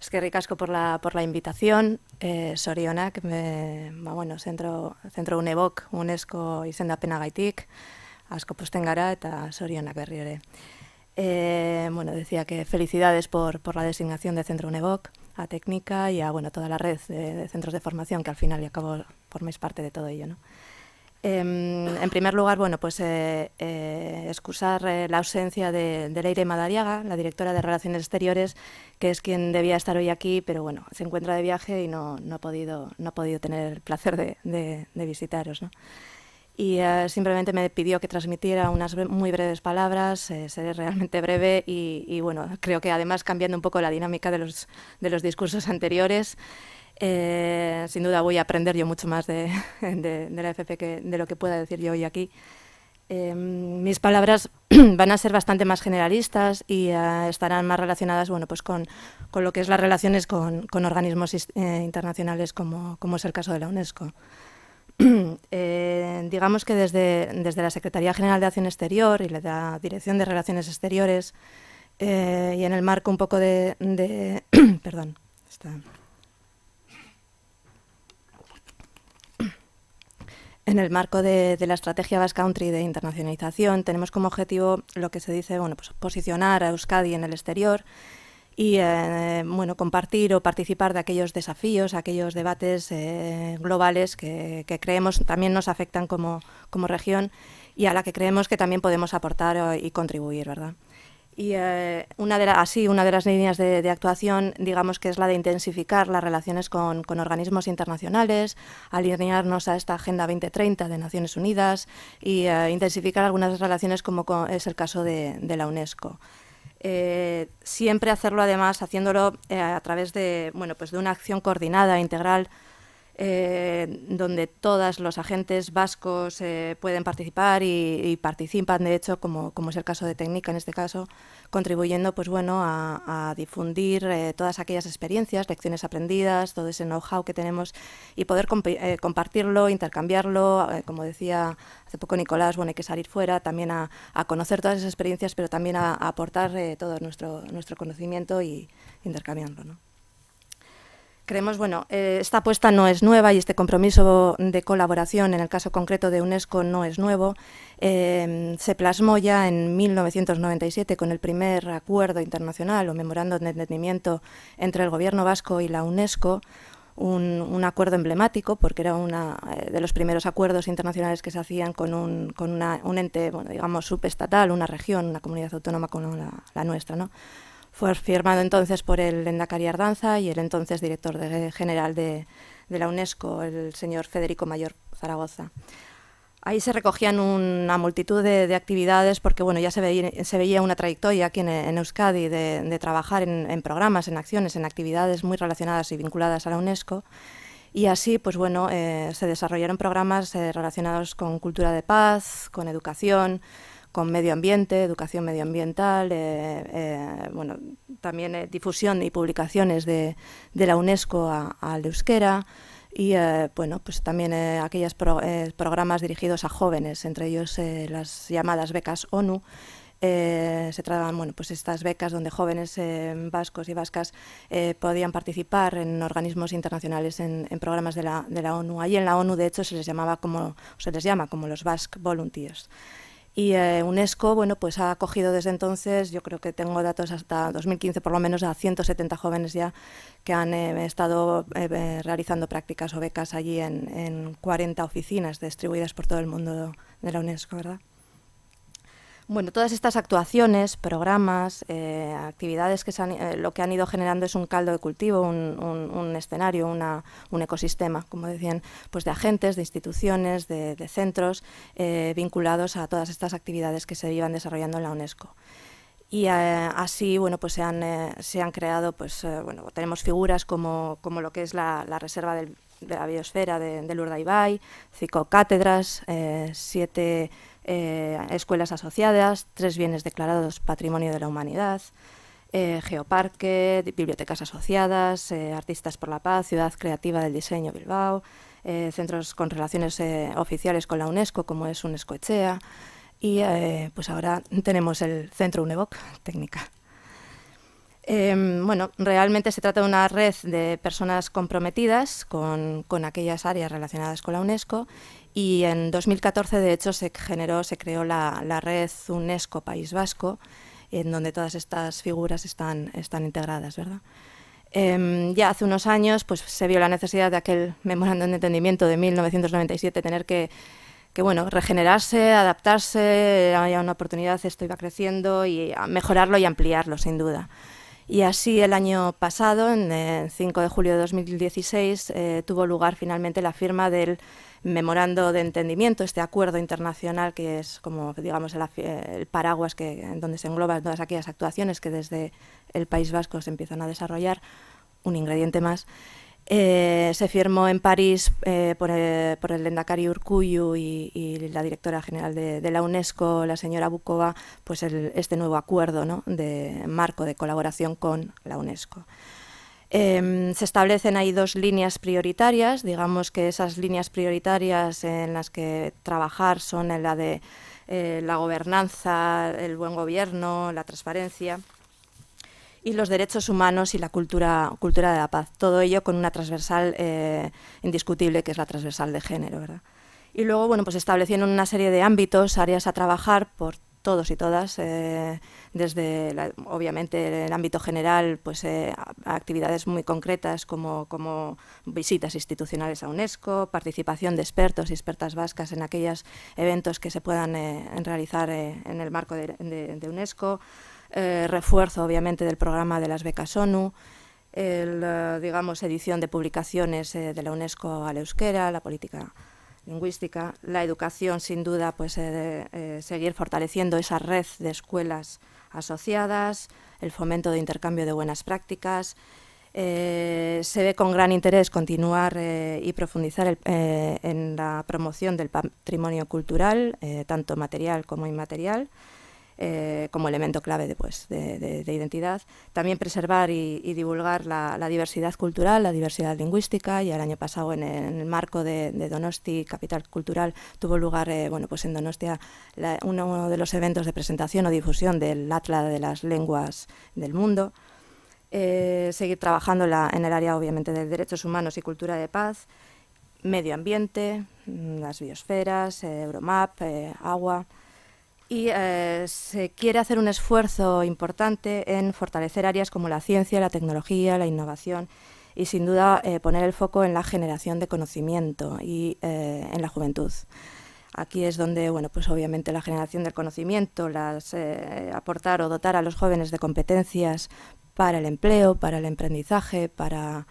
Eskerrik asko por la, por la invitación, eh, sorionak, ba, bueno, centro, centro UNEBOK, UNESCO izenda pena gaitik, asko posten gara eta sorionak berri ere. Eh, bueno, decía que felicidades por, por la designación de Centro UNEVOC, a técnica y a bueno, toda la red de, centros de formación que al final y acabo formáis parte de todo ello. ¿no? Em, en primer lugar, bueno, pues eh, eh, excusar eh, la ausencia de, de, Leire Madariaga, la directora de Relaciones Exteriores, que es quien debía estar hoy aquí, pero bueno, se encuentra de viaje y no, ha, podido, no ha podido tener el placer de, visitaros. Y simplemente me pidió que transmitiera unas muy breves palabras, seré realmente breve y, y, bueno, creo que además cambiando un poco la dinámica de los, de los discursos anteriores. Eh, sin duda voy a aprender yo mucho más de, la FP que de lo que pueda decir yo hoy aquí. Em, mis palabras van a ser bastante más generalistas y eh, estarán más relacionadas bueno, pues con, lo que es las relaciones con, organismos eh, internacionales como, es el caso de la UNESCO. digamos que desde, la Secretaría General de Acción Exterior y la Dirección de Relaciones Exteriores y en el marco un poco de... de perdón, está En el marco de, la estrategia Basque Country de internacionalización tenemos como objetivo lo que se dice, bueno, pues posicionar a Euskadi en el exterior y eh, bueno, compartir o participar de aquellos desafíos, aquellos debates eh, globales que, creemos también nos afectan como, como región y a la que creemos que también podemos aportar y contribuir, ¿verdad? Y eh, así, una de las líneas de, actuación, digamos que es la de intensificar las relaciones con, organismos internacionales, alinearnos a esta Agenda 2030 de Naciones Unidas y eh, intensificar algunas relaciones como es el caso de, la UNESCO. Eh, siempre hacerlo además haciéndolo a través de, bueno, pues de una acción coordinada, integral, eh, donde todos los agentes vascos eh, pueden participar y, participan, de hecho, como, como, es el caso de Técnica en este caso, contribuyendo pues bueno, a, difundir eh, todas aquellas experiencias, lecciones aprendidas, todo ese know-how que tenemos y poder compartirlo, intercambiarlo. como decía hace poco Nicolás, bueno, hay que salir fuera también a, conocer todas esas experiencias, pero también a, a aportar todo nuestro, nuestro conocimiento y intercambiarlo. ¿no? Creemos, bueno, eh, esta apuesta no es nueva y este compromiso de colaboración, en el caso concreto de UNESCO, no es nuevo. Em, se plasmó ya en 1997 con el primer acuerdo internacional o memorando de entendimiento entre el Gobierno vasco y la UNESCO, un, acuerdo emblemático, porque era uno eh, de los primeros acuerdos internacionales que se hacían con un, con una, ente, digamos, subestatal, una región, una comunidad autónoma como la, la nuestra. ¿no? Fue firmado entonces por el Endacari Ardanza y el entonces director general de, la UNESCO, el señor Federico Mayor Zaragoza. Ahí se recogían una multitud de, actividades porque bueno, ya se veía, una trayectoria aquí en, Euskadi de, trabajar en, programas, en acciones, en actividades muy relacionadas y vinculadas a la UNESCO. Y así, pues bueno, eh, se desarrollaron programas eh, relacionados con cultura de paz, con educación, con medio ambiente, educación medioambiental, eh, eh, bueno, también eh, difusión y publicaciones de, la UNESCO al euskera y bueno, pues también aquellos programas dirigidos a jóvenes, entre ellos las llamadas becas ONU. se trataban bueno, pues estas becas donde jóvenes vascos y vascas podían participar en organismos internacionales, en, programas de la, ONU. Allí en la ONU, de hecho, se les llamaba como, se les llama como los Basque Volunteers. Y eh, UNESCO, bueno, pues ha acogido desde entonces, yo creo que tengo datos hasta 2015 por lo menos, a 170 jóvenes ya que han eh, estado eh, realizando prácticas o becas allí en, en 40 oficinas distribuidas por todo el mundo de la UNESCO, ¿verdad? Bueno, todas estas actuaciones, programas, eh, actividades que eh, lo que han ido generando es un caldo de cultivo, un, escenario, un ecosistema, como decían, pues de agentes, de instituciones, de, centros eh, vinculados a todas estas actividades que se iban desarrollando en la UNESCO y así bueno pues se han, se han creado pues bueno tenemos figuras como, como, lo que es la, reserva de la biosfera de, del Urdaibai, cinco cátedras, siete eh, escuelas asociadas, tres bienes declarados Patrimonio de la Humanidad, eh, Geoparque, bibliotecas asociadas, eh, Artistas por la Paz, Ciudad Creativa del Diseño Bilbao, centros con relaciones oficiales con la UNESCO, como es UNESCO ECHEA, y pues ahora tenemos el Centro UNEVOC Técnica. Em, bueno, realmente se trata de una red de personas comprometidas con, aquellas áreas relacionadas con la UNESCO y en 2014 de hecho se generó, se creó la, red UNESCO País Vasco en donde todas estas figuras están, integradas, ¿verdad? Em, ya hace unos años pues, se vio la necesidad de aquel memorándum de entendimiento de 1997 tener que, regenerarse, adaptarse, había una oportunidad, esto iba creciendo y mejorarlo y ampliarlo, sin duda. Y así el año pasado, en el 5 de julio de 2016, eh, tuvo lugar finalmente la firma del memorando de entendimiento, este acuerdo internacional que es como digamos el, paraguas que, en donde se engloban todas aquellas actuaciones que desde el País Vasco se empiezan a desarrollar, un ingrediente más. Eh, se firmó en París eh, eh, por, el Endacari Urcuyu y, la directora general de, la UNESCO, la señora Bukova, pues este nuevo acuerdo de marco de colaboración con la UNESCO. Em, se establecen ahí dos líneas prioritarias, digamos que esas líneas prioritarias en las que trabajar son la de la gobernanza, el buen gobierno, la transparencia y los derechos humanos y la cultura, cultura de la paz. Todo ello con una transversal eh, indiscutible, que es la transversal de género. Y luego, bueno, pues establecieron una serie de ámbitos, áreas a trabajar por todos y todas, eh, desde obviamente el ámbito general, pues eh, a actividades muy concretas como, visitas institucionales a UNESCO, participación de expertos y expertas vascas en aquellos eventos que se puedan realizar en el marco de UNESCO, eh, refuerzo obviamente del programa de las becas ONU, el, eh, digamos, edición de publicaciones eh, de la UNESCO a la euskera, la política lingüística, la educación sin duda, pues seguir fortaleciendo esa red de escuelas asociadas, el fomento de intercambio de buenas prácticas. se ve con gran interés continuar y profundizar en la promoción del patrimonio cultural, tanto material como inmaterial. Eh, como elemento clave pues, de, de, identidad. También preservar y, divulgar la, diversidad cultural, la diversidad lingüística y el año pasado en el, marco de, Donosti, Capital Cultural, tuvo lugar eh, pues, en Donostia uno de los eventos de presentación o difusión del Atlas de las Lenguas del Mundo. Eh, seguir trabajando en el área obviamente de derechos humanos y cultura de paz, medio ambiente, mm, las biosferas, Euromap, agua, y eh, se quiere hacer un esfuerzo importante en fortalecer áreas como la ciencia, la tecnología, la innovación y sin duda eh, poner el foco en la generación de conocimiento y eh, en la juventud. Aquí es donde, bueno, pues obviamente la generación del conocimiento, las, aportar o dotar a los jóvenes de competencias para el empleo, para el emprendizaje, para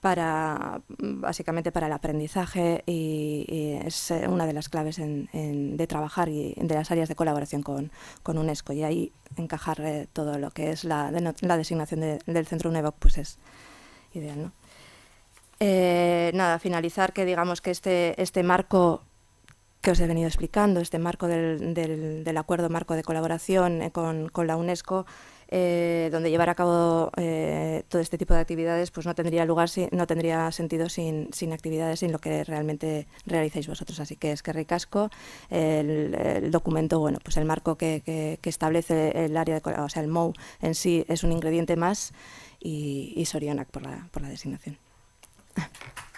para básicamente para el aprendizaje y, es eh, una de las claves de trabajar y de las áreas de colaboración con, con UNESCO y ahí encajar eh, todo lo que es la, la designación del centro UNEVOC pues es ideal. Eh, nada, finalizar que digamos que este, este marco que os he venido explicando, este marco del, del, del acuerdo marco de colaboración con, con la UNESCO, eh, donde llevar a cabo eh, todo este tipo de actividades pues no tendría lugar, si, no tendría sentido sin, actividades, sin lo que realmente realizáis vosotros. Así que es que ricasco el, documento, bueno, pues el marco que, establece el área, de, o sea, el MOU en sí es un ingrediente más y, y Sorionac por la, por la designación.